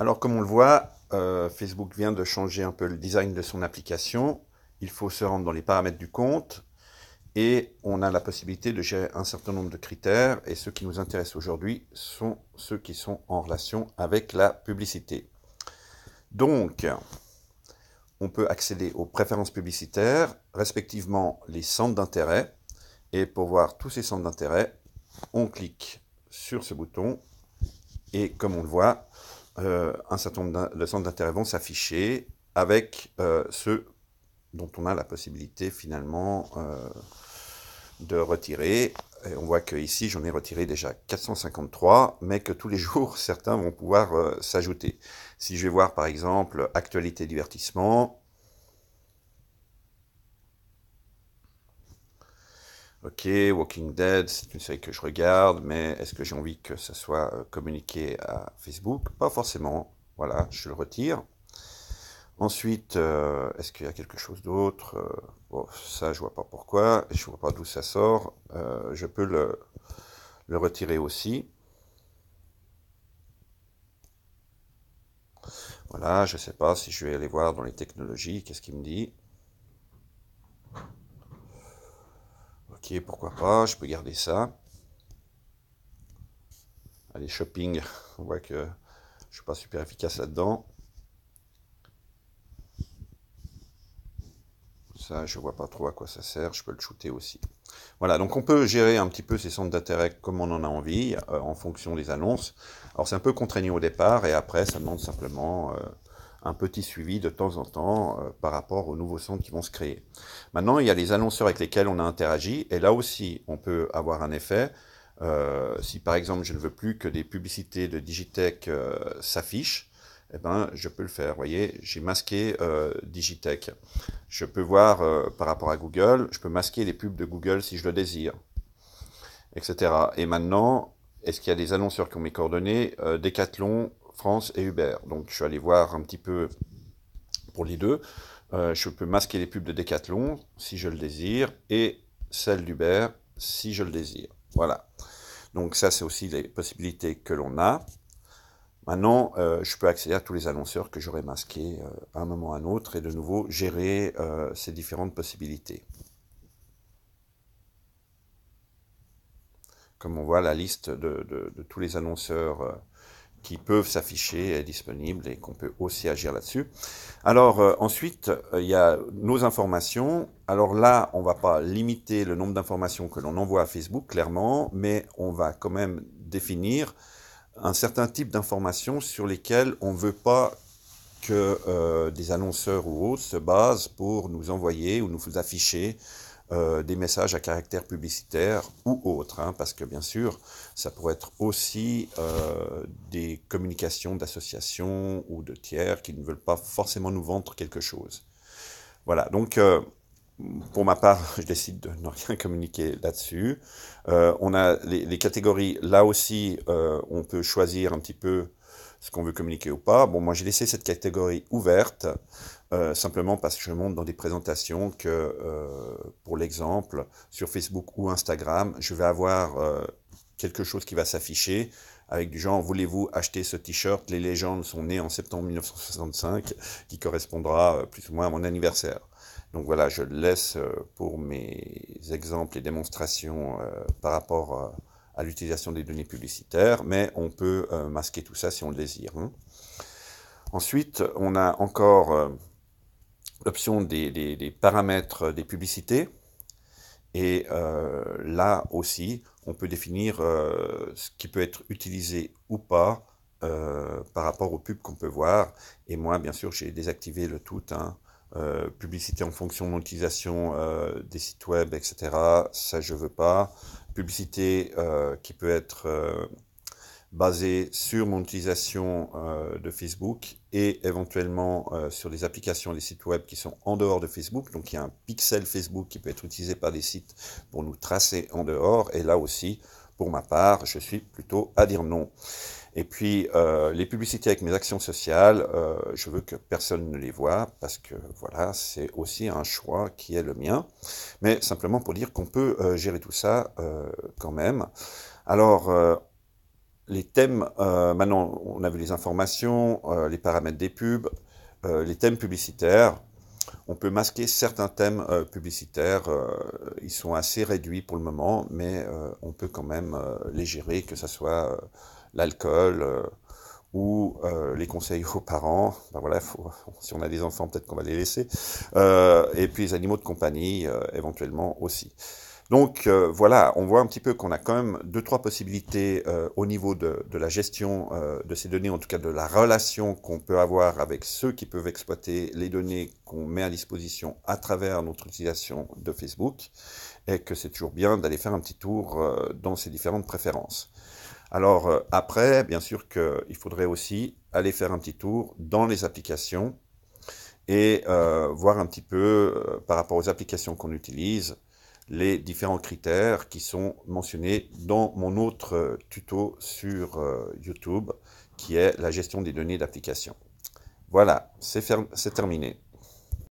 Alors comme on le voit, euh, Facebook vient de changer un peu le design de son application. Il faut se rendre dans les paramètres du compte et on a la possibilité de gérer un certain nombre de critères. Et ceux qui nous intéressent aujourd'hui sont ceux qui sont en relation avec la publicité. Donc, on peut accéder aux préférences publicitaires, respectivement les centres d'intérêt. Et pour voir tous ces centres d'intérêt, on clique sur ce bouton. Et comme on le voit, euh, un certain nombre de centres d'intérêt vont s'afficher avec euh, ceux dont on a la possibilité finalement euh, de retirer. on voit que ici, j'en ai retiré déjà 453, mais que tous les jours, certains vont pouvoir s'ajouter. Si je vais voir par exemple actualité divertissement, Ok, Walking Dead, c'est une série que je regarde, mais est-ce que j'ai envie que ça soit euh, communiqué à Facebook Pas forcément. Voilà, je le retire. Ensuite, euh, est-ce qu'il y a quelque chose d'autre euh, Bon, ça, je vois pas pourquoi. Je vois pas d'où ça sort. je peux le, retirer aussi. Voilà, je ne sais pas si je vais aller voir dans les technologies, qu'est-ce qu'il me dit. Ok, pourquoi pas, je peux garder ça. Allez, shopping. On voit que je ne suis pas super efficace là-dedans. Ça, je ne vois pas trop à quoi ça sert. Je peux le shooter aussi. Voilà, donc on peut gérer un petit peu ces centres d'intérêt comme on en a envie, euh, en fonction des annonces. Alors c'est un peu contraignant au départ, et après ça demande simplement euh, un petit suivi de temps en temps euh, par rapport aux nouveaux centres qui vont se créer. Maintenant, il y a les annonceurs avec lesquels on a interagi, et là aussi, on peut avoir un effet. Euh, si par exemple, je ne veux plus que des publicités de Digitech euh, s'affichent, eh ben, je peux le faire. Vous voyez, j'ai masqué Digitech. Je peux voir par rapport à Google, je peux masquer les pubs de Google si je le désire, etc. Et maintenant, est-ce qu'il y a des annonceurs qui ont mes coordonnées Decathlon France et Uber. Donc je suis allé voir un petit peu pour les deux. Euh, je peux masquer les pubs de Decathlon si je le désire et celles d'Uber si je le désire. Voilà. Donc ça, c'est aussi les possibilités que l'on a. Maintenant, euh, je peux accéder à tous les annonceurs que j'aurais masqués euh, à un moment ou à un autre et de nouveau gérer ces différentes possibilités. Comme on voit la liste de tous les annonceurs qui peuvent s'afficher euh, disponibles et qu'on peut aussi agir là-dessus. Alors euh, ensuite, euh, il y a nos informations. Alors là, on ne va pas limiter le nombre d'informations que l'on envoie à Facebook, clairement, mais on va quand même définir un certain type d'informations sur lesquelles on ne veut pas que des annonceurs ou autres se basent pour nous envoyer ou nous afficher euh, des messages à caractère publicitaire ou autre, hein, parce que bien sûr, ça pourrait être aussi euh, des communications d'associations ou de tiers qui ne veulent pas forcément nous vendre quelque chose. Voilà, donc euh, pour ma part, je décide de ne rien communiquer là-dessus. on a les, les, catégories, là aussi, on peut choisir un petit peu ce qu'on veut communiquer ou pas. Bon, moi j'ai laissé cette catégorie ouverte euh, simplement parce que je montre dans des présentations que, euh, pour l'exemple, sur Facebook ou Instagram, je vais avoir euh, quelque chose qui va s'afficher avec du genre voulez-vous acheter ce t-shirt Les légendes sont nées en septembre 1965, qui correspondra euh, plus ou moins à mon anniversaire. Donc voilà, je le laisse pour mes exemples et démonstrations par rapport à l'utilisation des données publicitaires, mais on peut masquer tout ça si on le désire. Hein. Ensuite, on a encore l'option des, paramètres des publicités. Et euh, là aussi, on peut définir euh, ce qui peut être utilisé ou pas euh, par rapport aux pubs qu'on peut voir. Et moi, bien sûr, j'ai désactivé le tout. Hein. publicité en fonction de l'utilisation des sites web, etc. Ça, je veux pas. Publicité qui peut être basé sur mon utilisation euh, de Facebook et éventuellement euh, sur des applications, des sites web qui sont en dehors de Facebook. Donc il y a un pixel Facebook qui peut être utilisé par des sites pour nous tracer en dehors. Et là aussi, pour ma part, je suis plutôt à dire non. Et puis euh, les publicités avec mes actions sociales, je veux que personne ne les voit parce que voilà, c'est aussi un choix qui est le mien. Mais simplement pour dire qu'on peut gérer tout ça quand même. Alors les thèmes, euh, maintenant on a vu les informations, euh, les paramètres des pubs, euh, les thèmes publicitaires. On peut masquer certains thèmes publicitaires, ils sont assez réduits pour le moment, mais on peut quand même les gérer, que ce soit l'alcool ou les conseils aux parents. Ben voilà, si on a des enfants, peut-être qu'on va les laisser. et puis les animaux de compagnie, éventuellement aussi. Donc euh, voilà, on voit un petit peu qu'on a quand même deux, trois possibilités euh, au niveau de, la gestion euh, de ces données, en tout cas de la relation qu'on peut avoir avec ceux qui peuvent exploiter les données qu'on met à disposition à travers notre utilisation de Facebook, et que c'est toujours bien d'aller faire un petit tour dans ces différentes préférences. Alors après, bien sûr qu'il faudrait aussi aller faire un petit tour dans les applications et voir un petit peu par rapport aux applications qu'on utilise les différents critères qui sont mentionnés dans mon autre euh, tuto sur euh, YouTube, qui est la gestion des données d'application. Voilà, c'est terminé.